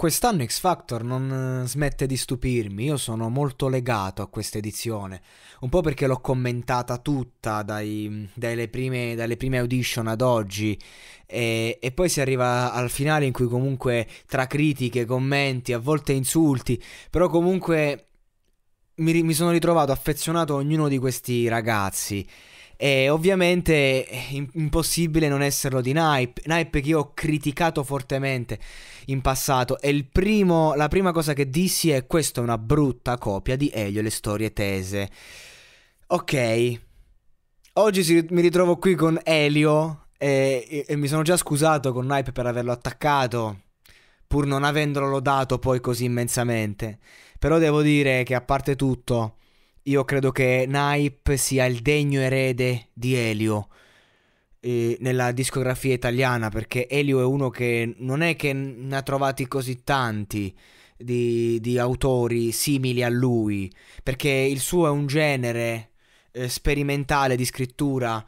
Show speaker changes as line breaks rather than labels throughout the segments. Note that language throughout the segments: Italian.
Quest'anno X Factor non eh, smette di stupirmi, io sono molto legato a questa edizione, un po' perché l'ho commentata tutta dai, dalle, prime, dalle, prime, audition ad oggi e, e, poi si arriva al finale in cui comunque tra critiche, commenti, a volte insulti, però comunque mi, mi sono ritrovato affezionato a ognuno di questi ragazzi e ovviamente è eh, impossibile non esserlo di Nipe, Nipe che io ho criticato fortemente in passato e primo, la prima cosa che dissi è questa è una brutta copia di Elio le storie tese. Ok, oggi si, mi ritrovo qui con Elio e, e, e, mi sono già scusato con Nipe per averlo attaccato, pur non avendolo lodato poi così immensamente. Però devo dire che a parte tutto, io credo che Naipe sia il degno erede di Elio eh, nella discografia italiana, perché Elio è uno che non è che ne ha trovati così tanti di, di autori simili a lui, perché il suo è un genere eh, sperimentale di scrittura,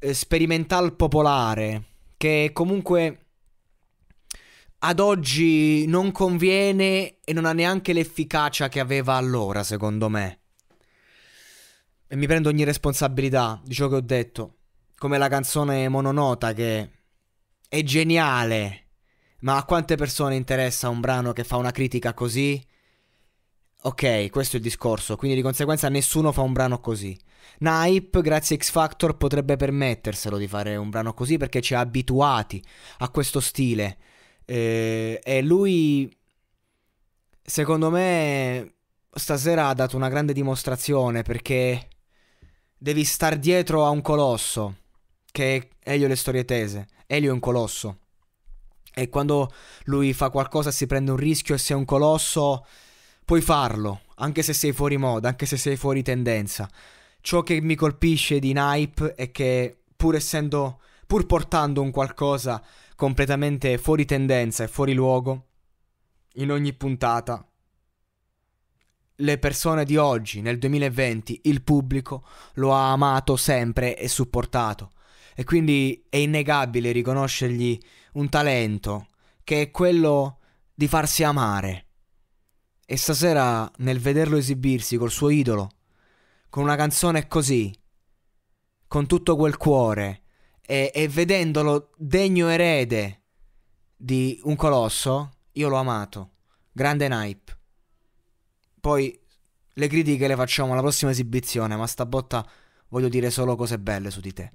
eh, sperimental popolare, che comunque ad oggi non conviene e non ha neanche l'efficacia che aveva allora, secondo me. E mi prendo ogni responsabilità di ciò che ho detto. Come la canzone mononota che è geniale. Ma a quante persone interessa un brano che fa una critica così? Ok, questo è il discorso, quindi di conseguenza nessuno fa un brano così. Naip, grazie a X Factor, potrebbe permetterselo di fare un brano così perché ci ha abituati a questo stile. Eh, e lui, secondo me, stasera ha dato una grande dimostrazione perché devi star dietro a un colosso, che è Elio le storie tese. Elio è un colosso. E quando lui fa qualcosa si prende un rischio e se sei un colosso, puoi farlo, anche se sei fuori moda, anche se sei fuori tendenza. Ciò che mi colpisce di Nipe è che pur essendo, pur portando un qualcosa completamente fuori tendenza e fuori luogo, in ogni puntata le persone di oggi, nel 2020, il pubblico lo ha amato sempre e supportato. E quindi è innegabile riconoscergli un talento, che è quello di farsi amare. E stasera, nel vederlo esibirsi col suo idolo, con una canzone così, con tutto quel cuore, e, e vedendolo degno erede di un colosso, io l'ho amato. Grande Nipe. Poi le critiche le facciamo alla prossima esibizione, ma stavolta voglio dire solo cose belle su di te.